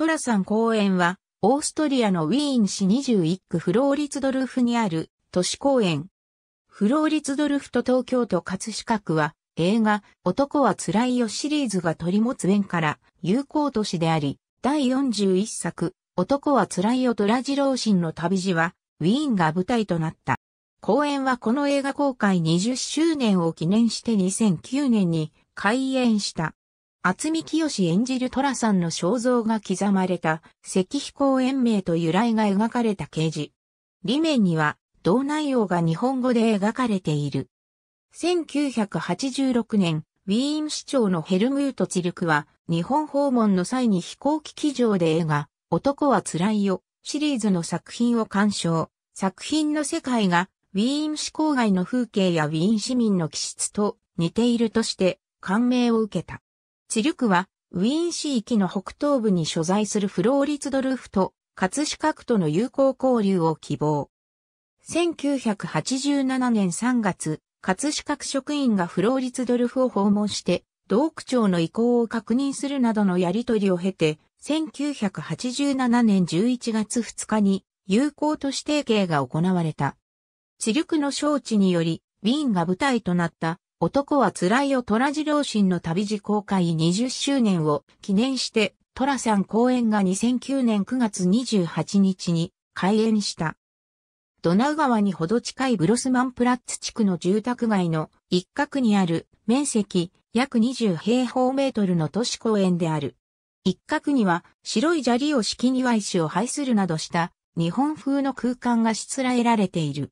トラさん公園は、オーストリアのウィーン市21区フローリツドルフにある都市公園。フローリツドルフと東京都葛飾区は、映画、男は辛いよシリーズが取り持つ縁から友好都市であり、第41作、男は辛いよとラジ老ンの旅路は、ウィーンが舞台となった。公演はこの映画公開20周年を記念して2009年に開演した。厚見清演じる寅さんの肖像が刻まれた石碑公園名と由来が描かれた掲示。裏面には同内容が日本語で描かれている。1986年、ウィーン市長のヘルムート・チルクは日本訪問の際に飛行機機上で映画男は辛いよシリーズの作品を鑑賞。作品の世界がウィーン市郊外の風景やウィーン市民の気質と似ているとして感銘を受けた。チ力クは、ウィーン市域の北東部に所在するフローリツドルフと、葛飾区との友好交流を希望。1987年3月、葛飾区職員がフローリツドルフを訪問して、同区長の意向を確認するなどのやりとりを経て、1987年11月2日に友好都市提携が行われた。地力の招致により、ウィーンが舞台となった男は辛いよ虎次郎新の旅路公開20周年を記念して、虎さん公演が2009年9月28日に開演した。ドナウ川にほど近いブロスマンプラッツ地区の住宅街の一角にある面積約20平方メートルの都市公園である。一角には白い砂利を敷き庭石を配するなどした日本風の空間がしつらえられている。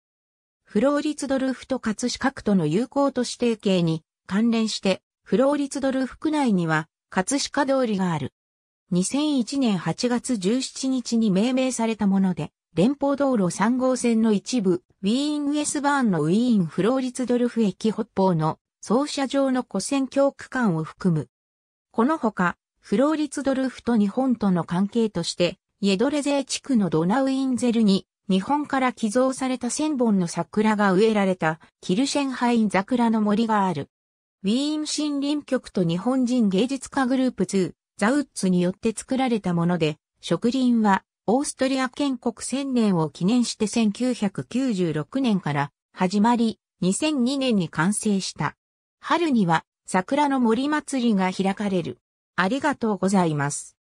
フローリツドルフと葛飾区との友好都市提携に関連して、フローリツドルフ区内には葛飾通りがある。2001年8月17日に命名されたもので、連邦道路3号線の一部、ウィーン・ウエスバーンのウィーン・フローリツドルフ駅北方の総車場の古線橋区間を含む。このほか、フローリツドルフと日本との関係として、イエドレゼー地区のドナウインゼルに日本から寄贈された千本の桜が植えられたキルシェンハイン桜の森がある。ウィーン森林局と日本人芸術家グループ2、ザウッツによって作られたもので、植林はオーストリア建国1000年を記念して1996年から始まり、2002年に完成した。春には桜の森祭りが開かれる。ありがとうございます。